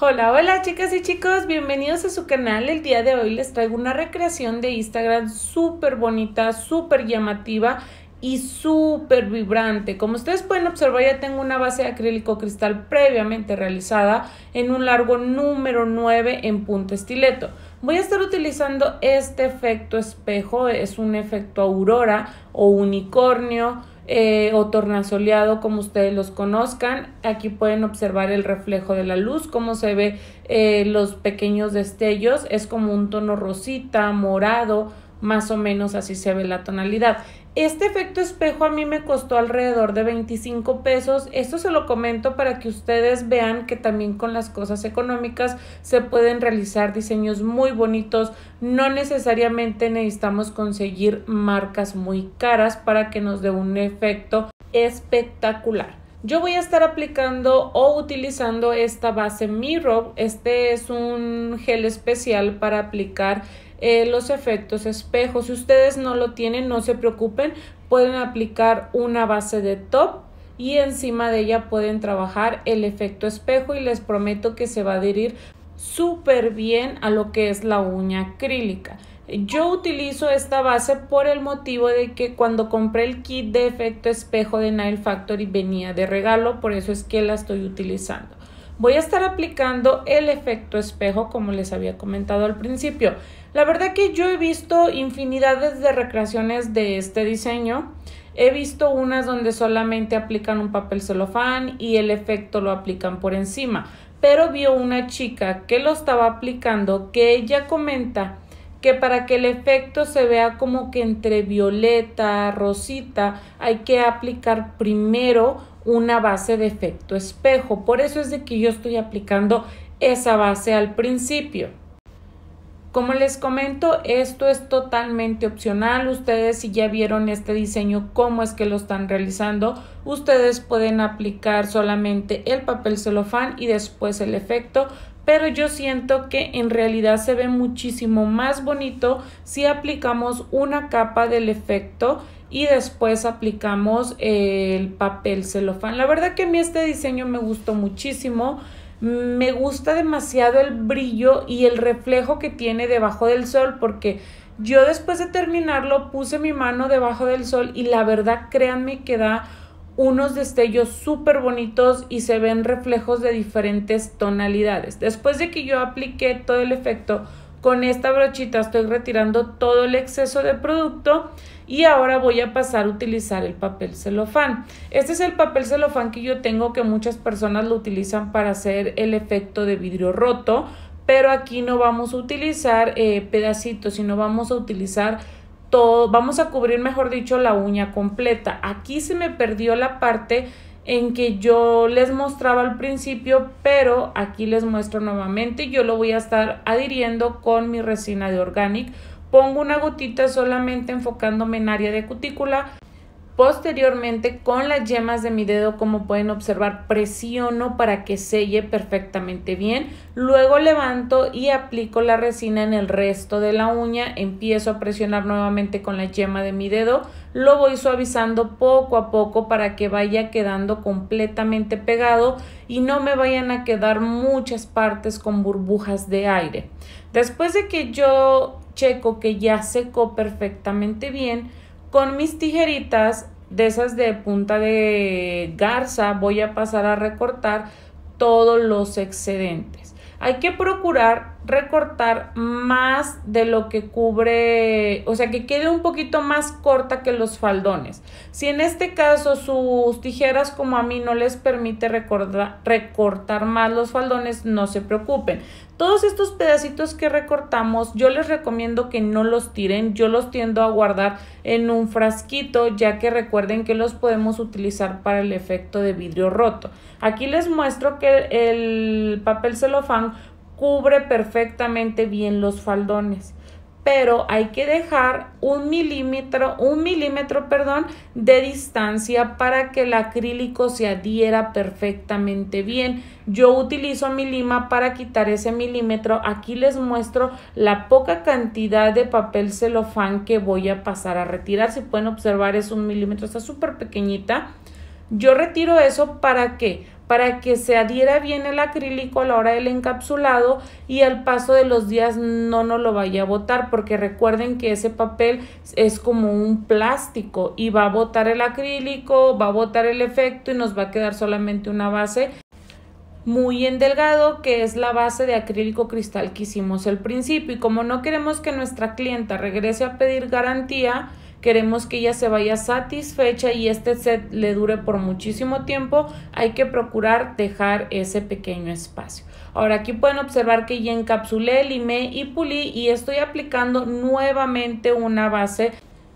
Hola, hola chicas y chicos, bienvenidos a su canal. El día de hoy les traigo una recreación de Instagram súper bonita, súper llamativa y súper vibrante. Como ustedes pueden observar, ya tengo una base de acrílico cristal previamente realizada en un largo número 9 en punto estileto voy a estar utilizando este efecto espejo, es un efecto aurora o unicornio eh, o tornasoleado como ustedes los conozcan. Aquí pueden observar el reflejo de la luz, cómo se ve eh, los pequeños destellos, es como un tono rosita, morado, más o menos así se ve la tonalidad. Este efecto espejo a mí me costó alrededor de 25 pesos. Esto se lo comento para que ustedes vean que también con las cosas económicas se pueden realizar diseños muy bonitos. No necesariamente necesitamos conseguir marcas muy caras para que nos dé un efecto espectacular. Yo voy a estar aplicando o utilizando esta base Miro. Este es un gel especial para aplicar eh, los efectos espejos. Si ustedes no lo tienen, no se preocupen, pueden aplicar una base de top y encima de ella pueden trabajar el efecto espejo y les prometo que se va a adherir súper bien a lo que es la uña acrílica. Yo utilizo esta base por el motivo de que cuando compré el kit de efecto espejo de Nail Factory venía de regalo, por eso es que la estoy utilizando voy a estar aplicando el efecto espejo como les había comentado al principio. La verdad que yo he visto infinidades de recreaciones de este diseño. He visto unas donde solamente aplican un papel celofán y el efecto lo aplican por encima. Pero vio una chica que lo estaba aplicando que ella comenta que para que el efecto se vea como que entre violeta, rosita, hay que aplicar primero una base de efecto espejo. Por eso es de que yo estoy aplicando esa base al principio. Como les comento, esto es totalmente opcional. Ustedes si ya vieron este diseño, cómo es que lo están realizando, ustedes pueden aplicar solamente el papel celofán y después el efecto. Pero yo siento que en realidad se ve muchísimo más bonito si aplicamos una capa del efecto y después aplicamos el papel celofán. La verdad que a mí este diseño me gustó muchísimo. Me gusta demasiado el brillo y el reflejo que tiene debajo del sol porque yo después de terminarlo puse mi mano debajo del sol y la verdad créanme que da unos destellos súper bonitos y se ven reflejos de diferentes tonalidades. Después de que yo apliqué todo el efecto, con esta brochita estoy retirando todo el exceso de producto y ahora voy a pasar a utilizar el papel celofán. Este es el papel celofán que yo tengo que muchas personas lo utilizan para hacer el efecto de vidrio roto, pero aquí no vamos a utilizar eh, pedacitos, sino vamos a utilizar todo, vamos a cubrir mejor dicho la uña completa. Aquí se me perdió la parte en que yo les mostraba al principio, pero aquí les muestro nuevamente. Yo lo voy a estar adhiriendo con mi resina de Organic. Pongo una gotita solamente enfocándome en área de cutícula Posteriormente, con las yemas de mi dedo, como pueden observar, presiono para que selle perfectamente bien. Luego levanto y aplico la resina en el resto de la uña. Empiezo a presionar nuevamente con la yema de mi dedo. Lo voy suavizando poco a poco para que vaya quedando completamente pegado y no me vayan a quedar muchas partes con burbujas de aire. Después de que yo checo que ya secó perfectamente bien, con mis tijeritas de esas de punta de garza voy a pasar a recortar todos los excedentes. Hay que procurar recortar más de lo que cubre, o sea, que quede un poquito más corta que los faldones. Si en este caso sus tijeras como a mí no les permite recortar más los faldones, no se preocupen. Todos estos pedacitos que recortamos, yo les recomiendo que no los tiren, yo los tiendo a guardar en un frasquito, ya que recuerden que los podemos utilizar para el efecto de vidrio roto. Aquí les muestro que el papel celofán cubre perfectamente bien los faldones pero hay que dejar un milímetro, un milímetro, perdón, de distancia para que el acrílico se adhiera perfectamente bien. Yo utilizo mi lima para quitar ese milímetro. Aquí les muestro la poca cantidad de papel celofán que voy a pasar a retirar. Si pueden observar es un milímetro, está súper pequeñita. Yo retiro eso para que para que se adhiera bien el acrílico a la hora del encapsulado y al paso de los días no nos lo vaya a botar porque recuerden que ese papel es como un plástico y va a botar el acrílico, va a botar el efecto y nos va a quedar solamente una base muy en delgado que es la base de acrílico cristal que hicimos al principio y como no queremos que nuestra clienta regrese a pedir garantía queremos que ella se vaya satisfecha y este set le dure por muchísimo tiempo, hay que procurar dejar ese pequeño espacio. Ahora aquí pueden observar que ya encapsulé, limé y pulí y estoy aplicando nuevamente una base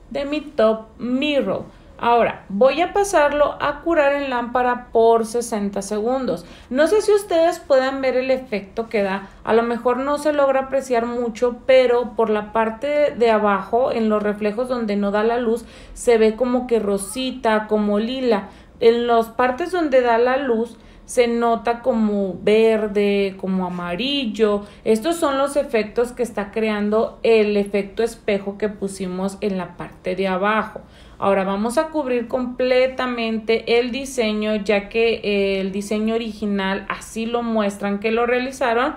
de mi Top Mirror. Ahora, voy a pasarlo a curar en lámpara por 60 segundos. No sé si ustedes puedan ver el efecto que da. A lo mejor no se logra apreciar mucho, pero por la parte de abajo, en los reflejos donde no da la luz, se ve como que rosita, como lila. En las partes donde da la luz, se nota como verde, como amarillo. Estos son los efectos que está creando el efecto espejo que pusimos en la parte de abajo. Ahora vamos a cubrir completamente el diseño ya que eh, el diseño original así lo muestran que lo realizaron.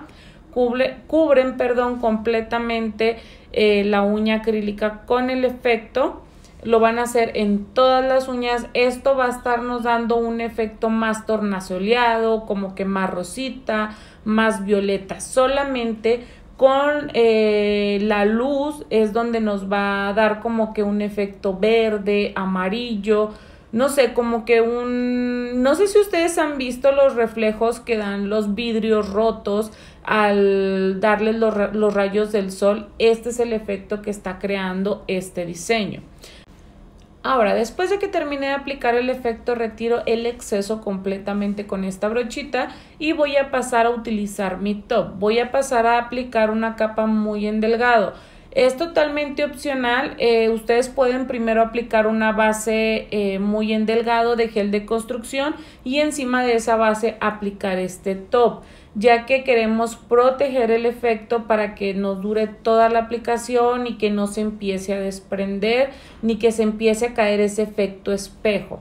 cubren perdón, completamente eh, la uña acrílica con el efecto lo van a hacer en todas las uñas. Esto va a estarnos dando un efecto más tornasoleado, como que más rosita, más violeta. Solamente con eh, la luz es donde nos va a dar como que un efecto verde, amarillo, no sé, como que un... No sé si ustedes han visto los reflejos que dan los vidrios rotos al darles los rayos del sol. Este es el efecto que está creando este diseño. Ahora, después de que terminé de aplicar el efecto, retiro el exceso completamente con esta brochita y voy a pasar a utilizar mi top. Voy a pasar a aplicar una capa muy en delgado. Es totalmente opcional. Eh, ustedes pueden primero aplicar una base eh, muy en delgado de gel de construcción y encima de esa base aplicar este top, ya que queremos proteger el efecto para que no dure toda la aplicación y que no se empiece a desprender ni que se empiece a caer ese efecto espejo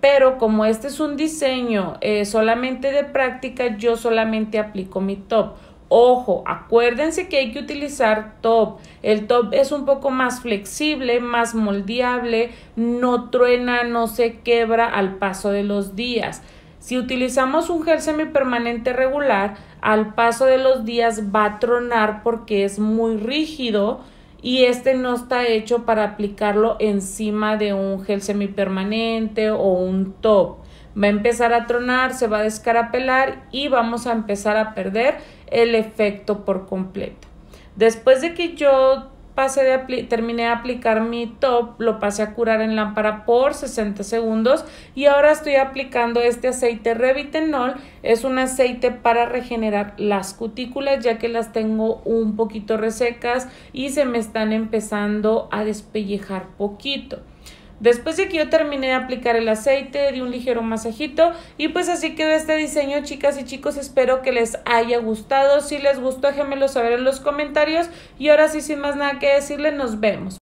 pero como este es un diseño eh, solamente de práctica, yo solamente aplico mi top. Ojo, acuérdense que hay que utilizar top. El top es un poco más flexible, más moldeable, no truena, no se quebra al paso de los días. Si utilizamos un gel semipermanente regular, al paso de los días va a tronar porque es muy rígido y este no está hecho para aplicarlo encima de un gel semipermanente o un top va a empezar a tronar, se va a descarapelar y vamos a empezar a perder el efecto por completo. Después de que yo pasé de terminé de aplicar mi top, lo pasé a curar en lámpara por 60 segundos y ahora estoy aplicando este aceite Revitenol, es un aceite para regenerar las cutículas ya que las tengo un poquito resecas y se me están empezando a despellejar poquito. Después de que yo terminé de aplicar el aceite, di un ligero masajito y pues así quedó este diseño, chicas y chicos. Espero que les haya gustado. Si les gustó, déjenmelo saber en los comentarios. Y ahora sí, sin más nada que decirle nos vemos.